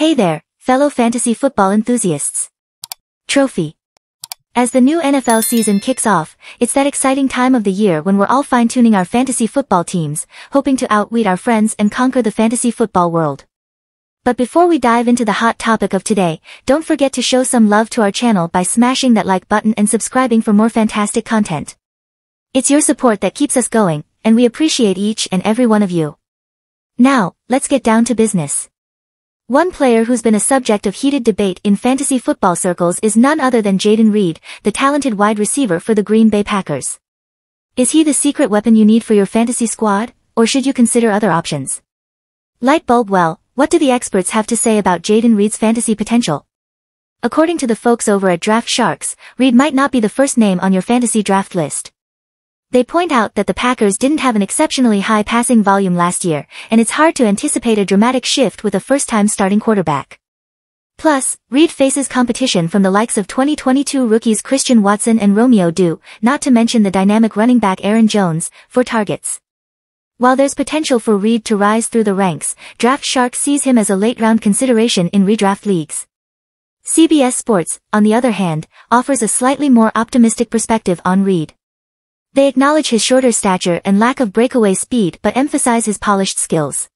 Hey there, fellow fantasy football enthusiasts. Trophy. As the new NFL season kicks off, it's that exciting time of the year when we're all fine-tuning our fantasy football teams, hoping to outweed our friends and conquer the fantasy football world. But before we dive into the hot topic of today, don't forget to show some love to our channel by smashing that like button and subscribing for more fantastic content. It's your support that keeps us going, and we appreciate each and every one of you. Now, let's get down to business. One player who's been a subject of heated debate in fantasy football circles is none other than Jaden Reed, the talented wide receiver for the Green Bay Packers. Is he the secret weapon you need for your fantasy squad, or should you consider other options? Lightbulb well, what do the experts have to say about Jaden Reed's fantasy potential? According to the folks over at Draft Sharks, Reed might not be the first name on your fantasy draft list. They point out that the Packers didn't have an exceptionally high passing volume last year, and it's hard to anticipate a dramatic shift with a first-time starting quarterback. Plus, Reed faces competition from the likes of 2022 rookies Christian Watson and Romeo Du, not to mention the dynamic running back Aaron Jones, for targets. While there's potential for Reed to rise through the ranks, Draft Shark sees him as a late-round consideration in redraft leagues. CBS Sports, on the other hand, offers a slightly more optimistic perspective on Reed. They acknowledge his shorter stature and lack of breakaway speed but emphasize his polished skills.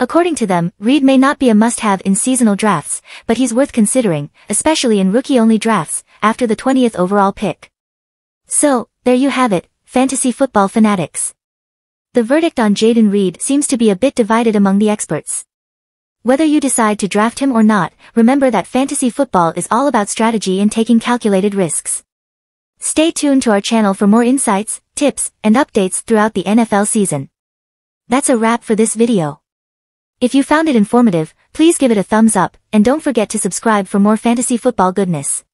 According to them, Reed may not be a must-have in seasonal drafts, but he's worth considering, especially in rookie-only drafts, after the 20th overall pick. So, there you have it, fantasy football fanatics. The verdict on Jaden Reed seems to be a bit divided among the experts. Whether you decide to draft him or not, remember that fantasy football is all about strategy and taking calculated risks. Stay tuned to our channel for more insights, tips, and updates throughout the NFL season. That's a wrap for this video. If you found it informative, please give it a thumbs up, and don't forget to subscribe for more fantasy football goodness.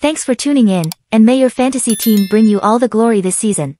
Thanks for tuning in, and may your fantasy team bring you all the glory this season.